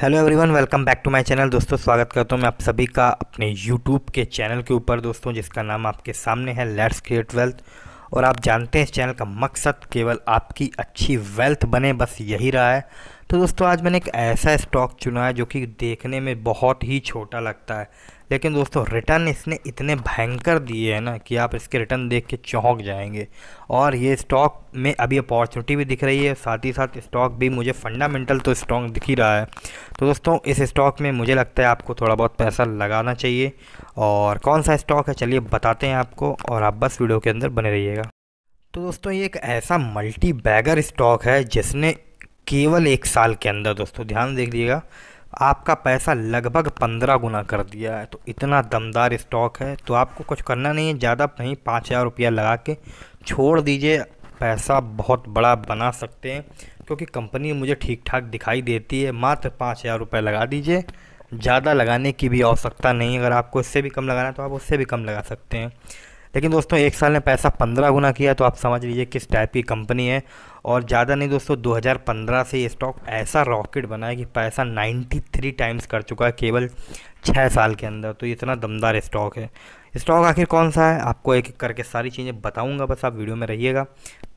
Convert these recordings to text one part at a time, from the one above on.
hello everyone welcome back to my channel दोस्तों स्वागत करता हूँ मैं आप सभी का अपने यूट्यूब के चैनल के ऊपर दोस्तों जिसका नाम आपके सामने है लेट्स क्रिएट वेल्थ और आप जानते हैं इस चैनल का मकसद केवल आपकी अच्छी वेल्थ बने बस यही रहा है तो दोस्तों आज मैंने एक ऐसा स्टॉक चुना है जो कि देखने में बहुत ही छोटा लगता है लेकिन दोस्तों रिटर्न इसने इतने भयंकर दिए हैं ना कि आप इसके रिटर्न देख के चौंक जाएंगे और ये स्टॉक में अभी अपॉर्चुनिटी भी दिख रही है साथ ही साथ स्टॉक भी मुझे फंडामेंटल तो स्ट्रॉन्ग दिख ही रहा है तो दोस्तों इस स्टॉक में मुझे लगता है आपको थोड़ा बहुत पैसा लगाना चाहिए और कौन सा स्टॉक है चलिए बताते हैं आपको और आप बस वीडियो के अंदर बने रहिएगा तो दोस्तों ये एक ऐसा मल्टी बैगर स्टॉक है जिसने केवल एक साल के अंदर दोस्तों ध्यान देख लीजिएगा आपका पैसा लगभग पंद्रह गुना कर दिया है तो इतना दमदार स्टॉक है तो आपको कुछ करना नहीं है ज़्यादा नहीं पाँच हज़ार रुपया लगा के छोड़ दीजिए पैसा बहुत बड़ा बना सकते हैं क्योंकि कंपनी मुझे ठीक ठाक दिखाई देती है मात्र पाँच हज़ार रुपये लगा दीजिए ज़्यादा लगाने की भी आवश्यकता नहीं अगर आपको इससे भी कम लगाना है तो आप उससे भी कम लगा सकते हैं लेकिन दोस्तों एक साल में पैसा पंद्रह गुना किया तो आप समझ लीजिए किस टाइप की कंपनी है और ज़्यादा नहीं दोस्तों 2015 से ये स्टॉक ऐसा रॉकेट बना है कि पैसा 93 टाइम्स कर चुका है केवल छः साल के अंदर तो इतना दमदार स्टॉक है स्टॉक आखिर कौन सा है आपको एक एक करके सारी चीज़ें बताऊंगा बस आप वीडियो में रहिएगा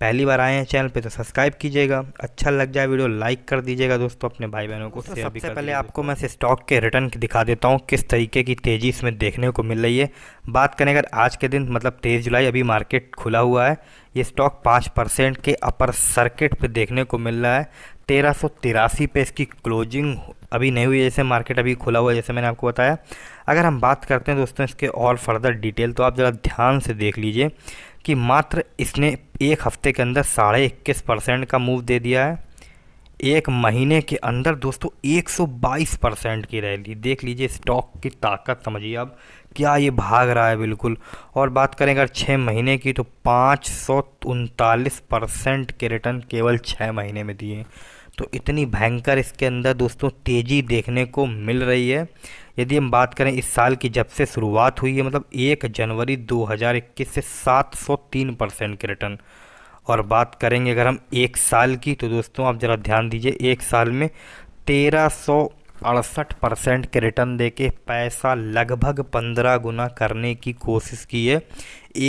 पहली बार आए हैं चैनल पे तो सब्सक्राइब कीजिएगा अच्छा लग जाए वीडियो लाइक कर दीजिएगा दोस्तों अपने भाई बहनों को शेयर तो सबसे पहले आपको मैं स्टॉक के रिटर्न दिखा देता हूँ किस तरीके की तेज़ी इसमें देखने को मिल रही है बात करें अगर आज के दिन मतलब तेईस जुलाई अभी मार्केट खुला हुआ है ये स्टॉक पाँच परसेंट के अपर सर्किट पर देखने को मिल रहा है तेरह सौ तिरासी पे इसकी क्लोजिंग अभी नहीं हुई जैसे मार्केट अभी खुला हुआ है जैसे मैंने आपको बताया अगर हम बात करते हैं दोस्तों इसके और फर्दर डिटेल तो आप ज़रा ध्यान से देख लीजिए कि मात्र इसने एक हफ्ते के अंदर साढ़े इक्कीस परसेंट का मूव दे दिया है एक महीने के अंदर दोस्तों 122 परसेंट की रैली देख लीजिए स्टॉक की ताकत समझिए अब क्या ये भाग रहा है बिल्कुल और बात करें अगर छः महीने की तो पाँच परसेंट के रिटर्न केवल छः महीने में दिए तो इतनी भयंकर इसके अंदर दोस्तों तेज़ी देखने को मिल रही है यदि हम बात करें इस साल की जब से शुरुआत हुई है मतलब एक जनवरी 2021 से 703 परसेंट के रिटर्न और बात करेंगे अगर हम एक साल की तो दोस्तों आप ज़रा ध्यान दीजिए एक साल में तेरह सौ अड़सठ परसेंट के रिटर्न देके पैसा लगभग पंद्रह गुना करने की कोशिश की है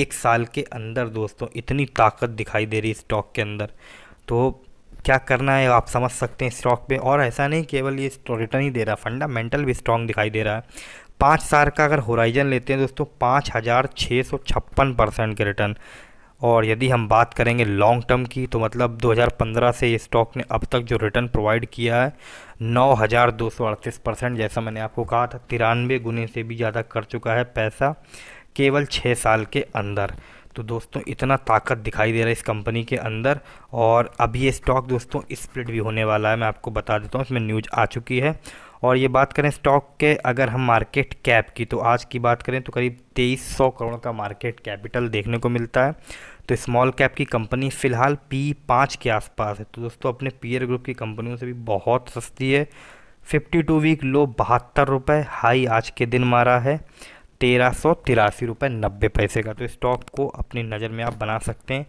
एक साल के अंदर दोस्तों इतनी ताकत दिखाई दे रही है स्टॉक के अंदर तो क्या करना है आप समझ सकते हैं स्टॉक पे और ऐसा नहीं केवल ये रिटर्न ही दे रहा फंडामेंटल भी स्ट्रॉन्ग दिखाई दे रहा है पाँच साल का अगर होराइजन लेते हैं दोस्तों पाँच हज़ार छः सौ छप्पन परसेंट के रिटर्न और यदि हम बात करेंगे लॉन्ग टर्म की तो मतलब 2015 से ये स्टॉक ने अब तक जो रिटर्न प्रोवाइड किया है नौ हज़ार दो सौ अड़तीस परसेंट जैसा मैंने आपको कहा था तिरानवे गुने से भी ज़्यादा कर चुका है पैसा केवल छः साल के अंदर तो दोस्तों इतना ताकत दिखाई दे रहा है इस कंपनी के अंदर और अब ये स्टॉक दोस्तों स्प्लिट भी होने वाला है मैं आपको बता देता हूँ इसमें न्यूज आ चुकी है और ये बात करें स्टॉक के अगर हम मार्केट कैप की तो आज की बात करें तो करीब तेईस सौ करोड़ का मार्केट कैपिटल देखने को मिलता है तो स्मॉल कैप की कंपनी फ़िलहाल पी पाँच के आसपास है तो दोस्तों अपने पीयर ग्रुप की कंपनियों से भी बहुत सस्ती है फिफ्टी टू वीक लो बहत्तर रुपये हाई आज के दिन मारा है तेरह सौ तिरासी रुपये नब्बे पैसे का तो स्टॉक को अपनी नज़र में आप बना सकते हैं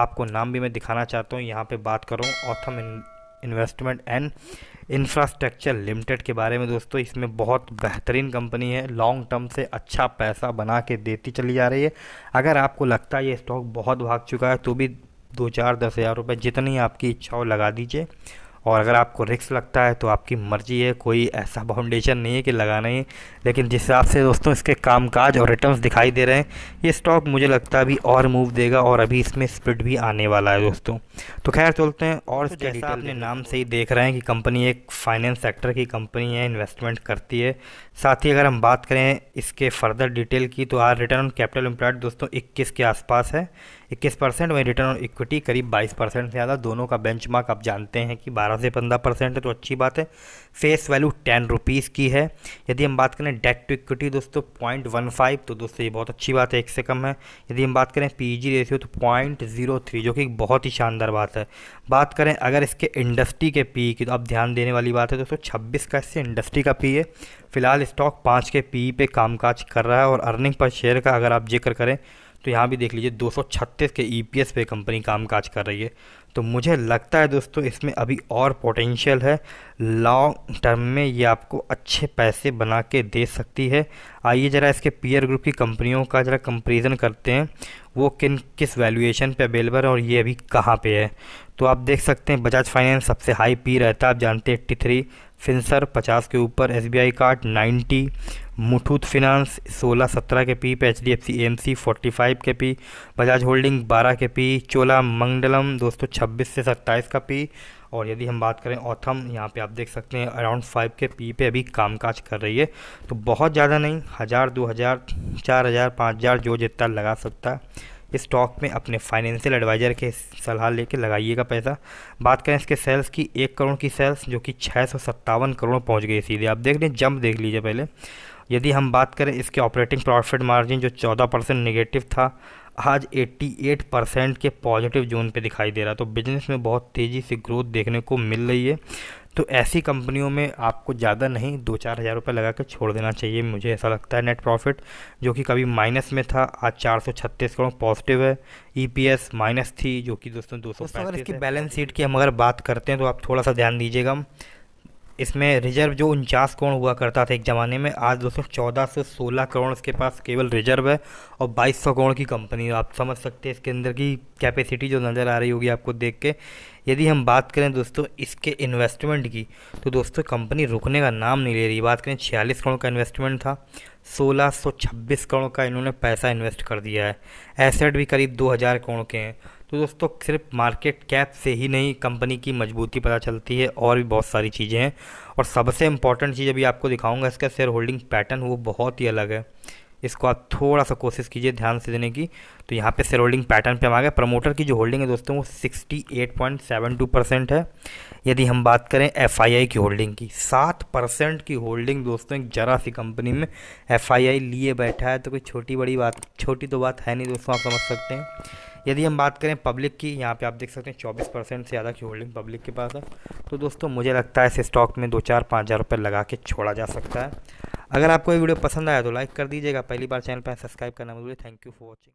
आपको नाम भी मैं दिखाना चाहता हूँ यहाँ पे बात करूँ Autham investment and infrastructure limited के बारे में दोस्तों इसमें बहुत बेहतरीन कंपनी है लॉन्ग टर्म से अच्छा पैसा बना के देती चली जा रही है अगर आपको लगता है ये स्टॉक बहुत भाग चुका है तो भी दो चार दस हज़ार रुपये जितनी आपकी इच्छा हो लगा दीजिए और अगर आपको रिक्स लगता है तो आपकी मर्ज़ी है कोई ऐसा फाउंडेशन नहीं है कि लगाना ही लेकिन जिस हिसाब से दोस्तों इसके कामकाज और रिटर्न्स दिखाई दे रहे हैं ये स्टॉक मुझे लगता है अभी और मूव देगा और अभी इसमें स्प्रिट भी आने वाला है दोस्तों तो खैर चलते हैं और तो जैसा अपने नाम से ही देख रहे हैं कि कंपनी एक फाइनेंस सेक्टर की कंपनी है इन्वेस्टमेंट करती है साथ ही अगर हम बात करें इसके फर्दर डिटेल की तो आज रिटर्न ऑन कैपिटल एम्प्लॉयड दोस्तों इक्कीस के आसपास है इक्कीस परसेंट वहीं रिटर्न ऑन इक्विटी करीब बाईस परसेंट से ज़्यादा दोनों का बेंचमार्क आप जानते हैं कि बारह से पंद्रह परसेंट है तो अच्छी बात है फेस वैल्यू टेन रुपीज़ की है यदि हम बात करें डेट टू इक्विटी दोस्तों पॉइंट वन फाइव तो दोस्तों ये बहुत अच्छी बात है एक से कम है यदि हम बात करें पी जी रेशियो तो पॉइंट जीरो थ्री जो कि बहुत ही शानदार बात है बात करें अगर इसके इंडस्ट्री के पी e की तो आप ध्यान देने वाली बात है दोस्तों छब्बीस का इससे इंडस्ट्री का पी e है फिलहाल स्टॉक पाँच के पी e पे कामकाज कर रहा है और अर्निंग पर शेयर का अगर आप जिक्र करें तो यहाँ भी देख लीजिए दो के ई e पे कंपनी कामकाज कर रही है तो मुझे लगता है दोस्तों इसमें अभी और पोटेंशियल है लॉन्ग टर्म में ये आपको अच्छे पैसे बना के दे सकती है आइए ज़रा इसके पीयर ग्रुप की कंपनियों का ज़रा कंपेरिजन करते हैं वो किन किस वैल्यूएशन पे अवेलेबल है और ये अभी कहाँ पे है तो आप देख सकते हैं बजाज फाइनेंस सबसे हाई पी रहता है आप जानते हैं एट्टी थ्री फिंसर पचास के ऊपर S B I card ninety Muthoot finance सोलह सत्रह के पी पे H D F C M C forty five के पी बजाज होल्डिंग बारह के पी चोला मंगलम दोस्तों 26 से 27 का पी और यदि हम बात करें ऑथम यहाँ पे आप देख सकते हैं अराउंड फाइव के पी पे अभी कामकाज कर रही है तो बहुत ज़्यादा नहीं हज़ार दो हज़ार चार हज़ार पाँच हज़ार जो जितना लगा सकता है स्टॉक में अपने फाइनेंशियल एडवाइज़र के सलाह लेके लगाइएगा पैसा बात करें इसके सेल्स की एक करोड़ की सेल्स जो कि छः सौ सत्तावन करोड़ पहुँच गई सीधे आप देख लें जम देख लीजिए पहले यदि हम बात करें इसके ऑपरेटिंग प्रॉफिट मार्जिन जो चौदह परसेंट निगेटिव था आज 88 परसेंट के पॉजिटिव जोन पे दिखाई दे रहा है तो बिजनेस में बहुत तेज़ी से ग्रोथ देखने को मिल रही है तो ऐसी कंपनियों में आपको ज़्यादा नहीं दो चार हज़ार रुपये लगा के छोड़ देना चाहिए मुझे ऐसा लगता है नेट प्रॉफिट जो कि कभी माइनस में था आज चार सौ छत्तीस करोड़ पॉजिटिव है ईपीएस e माइनस थी जो कि दोस्तों दो सौ अगर इसकी बैलेंस शीट की हम अगर बात करते हैं तो आप थोड़ा सा ध्यान दीजिएगा इसमें रिजर्व जो उनचास करोड़ हुआ करता था एक ज़माने में आज दोस्तों चौदह से सोलह करोड़ इसके पास केवल रिजर्व है और बाईस सौ करोड़ की कंपनी आप समझ सकते हैं इसके अंदर की कैपेसिटी जो नज़र आ रही होगी आपको देख के यदि हम बात करें दोस्तों इसके इन्वेस्टमेंट की तो दोस्तों कंपनी रुकने का नाम नहीं ले रही बात करें छियालीस करोड़ का इन्वेस्टमेंट था सोलह सौ छब्बीस करोड़ का इन्होंने पैसा इन्वेस्ट कर दिया है एसेट भी करीब दो हज़ार करोड़ के हैं तो दोस्तों सिर्फ मार्केट कैप से ही नहीं कंपनी की मजबूती पता चलती है और भी बहुत सारी चीज़ें हैं और सबसे इंपॉर्टेंट चीज़ अभी आपको दिखाऊंगा इसका शेयर होल्डिंग पैटर्न वो बहुत ही अलग है इसको आप थोड़ा सा कोशिश कीजिए ध्यान से देने की तो यहाँ पे सेल होल्डिंग पैटर्न पे हम आ गए प्रमोटर की जो होल्डिंग है दोस्तों वो 68.72 परसेंट है यदि हम बात करें एफआईआई की होल्डिंग की सात परसेंट की होल्डिंग दोस्तों एक जरा सी कंपनी में एफआईआई लिए बैठा है तो कोई छोटी बड़ी बात छोटी तो बात है नहीं दोस्तों आप समझ सकते हैं यदि हम बात करें पब्लिक की यहाँ पे आप देख सकते हैं 24 परसेंट से ज़्यादा की होल्डिंग पब्लिक के पास है तो दोस्तों मुझे लगता है इस स्टॉक में दो चार पाँच हज़ार रुपये लगा के छोड़ा जा सकता है अगर आपको ये वीडियो पसंद आया तो लाइक कर दीजिएगा पहली बार चैनल पर सब्सक्राइब करना मजबूरी थैंक यू फॉर वॉचिंग